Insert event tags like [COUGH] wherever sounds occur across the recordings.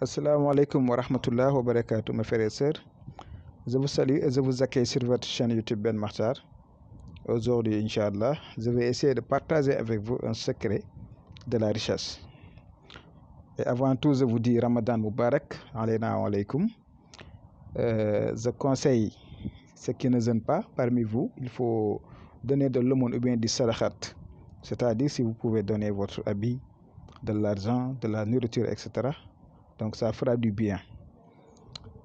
Assalamu alaikum wa rahmatullah wa barakatuh, mes frères et sœurs. Je vous salue et je vous accueille sur votre chaîne YouTube Ben Machar. Aujourd'hui, Inch'Allah, je vais essayer de partager avec vous un secret de la richesse. Et avant tout, je vous dis Ramadan Mubarak, alayna alaikum. Euh, je conseille ceux qui ne sont pas parmi vous, il faut donner de l'aumône ou bien du salakat C'est-à-dire si vous pouvez donner votre habit, de l'argent, de la nourriture, etc. Donc ça fera du bien.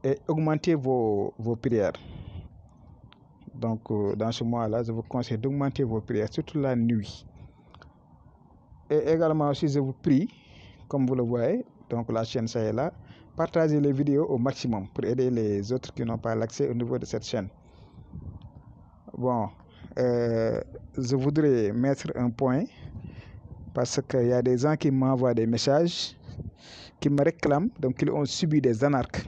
Et augmentez vos, vos prières. Donc euh, dans ce mois-là, je vous conseille d'augmenter vos prières, surtout la nuit. Et également aussi, je vous prie, comme vous le voyez, donc la chaîne ça est là, partagez les vidéos au maximum pour aider les autres qui n'ont pas l'accès au niveau de cette chaîne. Bon, euh, je voudrais mettre un point parce qu'il y a des gens qui m'envoient des messages qui me réclament, donc ils ont subi des anarques.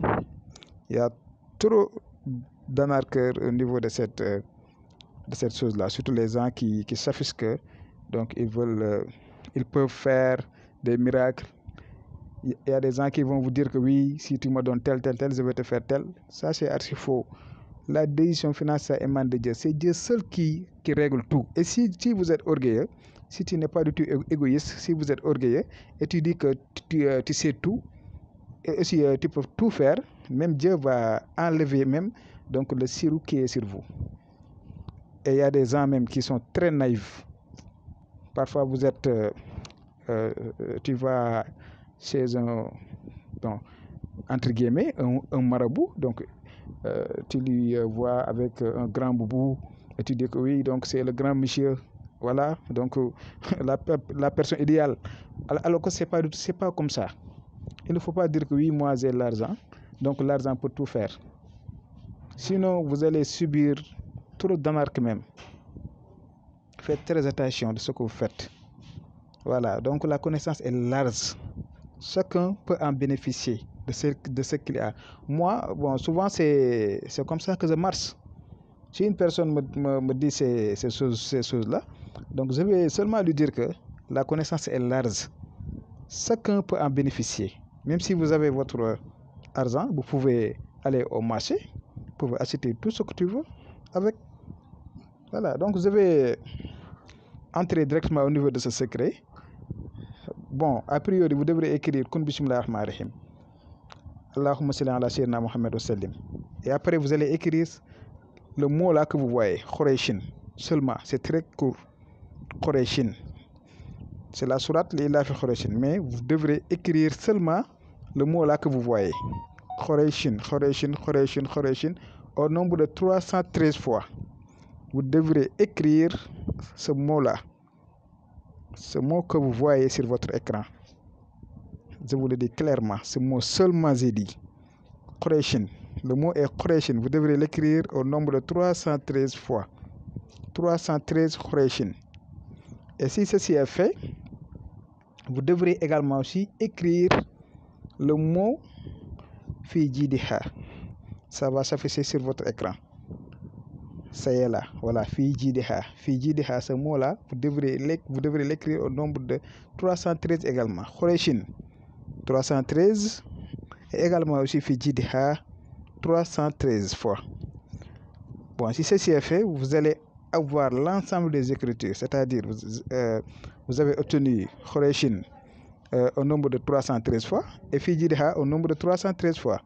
Il y a trop d'anarques au niveau de cette, euh, de cette chose-là, surtout les gens qui, qui s'affisquent, donc ils veulent, euh, ils peuvent faire des miracles. Il y a des gens qui vont vous dire que oui, si tu me donnes tel, tel, tel, je vais te faire tel. Ça, c'est archi faux la décision financière émane de Dieu. C'est Dieu seul qui, qui règle tout. Et si, si vous êtes orgueilleux, si tu n'es pas du tout égoïste, si vous êtes orgueilleux et tu dis que tu, euh, sais tout, et si euh, tu peux tout faire, même Dieu va enlever même donc le sirop qui est sur vous. Et il y a des gens même qui sont très naïfs. Parfois, vous êtes, euh, tu vas chez un, entre guillemets, un marabout, donc euh, tu lui euh, vois avec euh, un grand boubou, et tu dis que oui, donc c'est le grand monsieur. Voilà, donc [LAUGHS] la, la, personne idéale. Alors que ce n'est pas, pas comme ça. Il ne faut pas dire que oui, moi j'ai l'argent, donc l'argent peut tout faire. Sinon, vous allez subir trop d'embarques même. Faites très attention de ce que vous faites. Voilà, donc la connaissance est large chacun peut en bénéficier de ce, de ce qu'il a. Moi, bon, souvent, c'est comme ça que je marche. Si une personne me, me, dit ces, ces choses-là, donc je vais seulement lui dire que la connaissance est large. Chacun peut en bénéficier. Même si vous avez votre argent, vous pouvez aller au marché, vous pouvez acheter tout ce que tu veux avec. Voilà, donc je vais entrer directement au niveau de ce secret bon a priori vous devrez écrire kun bismillah rahman rahim allahumma salli ala sayyidina sallim et après vous allez écrire le mot là que vous voyez Khoreishin seulement c'est très court Khoreishin c'est la sourate l'ila fi Khoreishin mais vous devrez écrire seulement le mot là que vous voyez Khoreishin Khoreishin Khoreishin Khoreishin au nombre de 313 fois vous devrez écrire ce mot là ce mot que vous voyez sur votre écran, je vous le dis clairement, ce mot seulement j'ai dit. Quraychin. Le mot est Quraychin. Vous devrez l'écrire au nombre de 313 fois. 313 Quraychin. Et si ceci est fait, vous devrez également aussi écrire le mot Fijidiha. Ça va s'afficher sur votre écran là, Voilà, Fijideha. Fijideha, ce mot-là, vous devrez l'écrire au nombre de 313 également. Khoreshin, 313. Et également aussi Fijideha, 313 fois. Bon, si ceci est fait, vous allez avoir l'ensemble des écritures, c'est-à-dire vous, euh, avez obtenu Khoreshin euh, au nombre de 313 fois et Fijideha au nombre de 313 fois.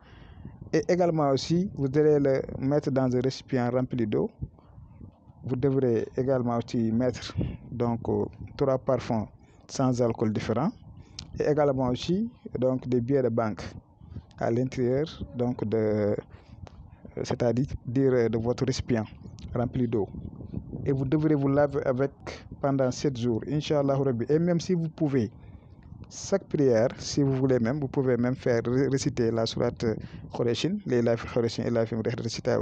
Et également aussi, vous devez le mettre dans un récipient rempli d'eau. Vous devrez également aussi mettre donc euh, trois parfums sans alcool différents et également aussi donc des billets de banque à l'intérieur donc de euh, c'est-à-dire euh, de votre récipient rempli d'eau et vous devrez vous laver avec pendant 7 jours inshallah et même si vous pouvez chaque prière, si vous voulez même, vous pouvez même faire réciter la sourate euh, Khoreshin, les laf Khoreshin et lafim réciter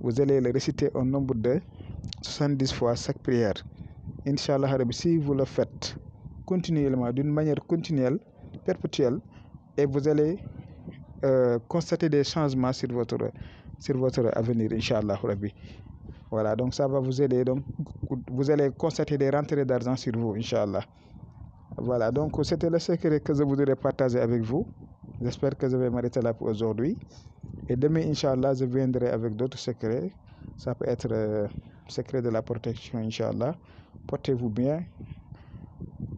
Vous allez le réciter au nombre de 70 fois chaque prière. Inch'Allah, si vous le faites continuellement, d'une manière continuelle, perpétuelle, et vous allez euh, constater des changements sur votre, sur votre avenir, Inch'Allah. Voilà, donc ça va vous aider. Donc, vous allez constater des rentrées d'argent sur vous, Inch'Allah. Voilà, donc c'était le secret que je voudrais partager avec vous. J'espère que je vais m'arrêter là pour aujourd'hui. Et demain, Inch'Allah, je viendrai avec d'autres secrets. Ça peut être le euh, secret de la protection, Inch'Allah. Portez-vous bien.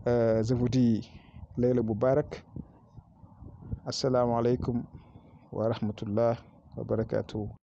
Euh, je vous dis, Leila boubarak. Assalamu alaikum wa rahmatullah wa barakatuh.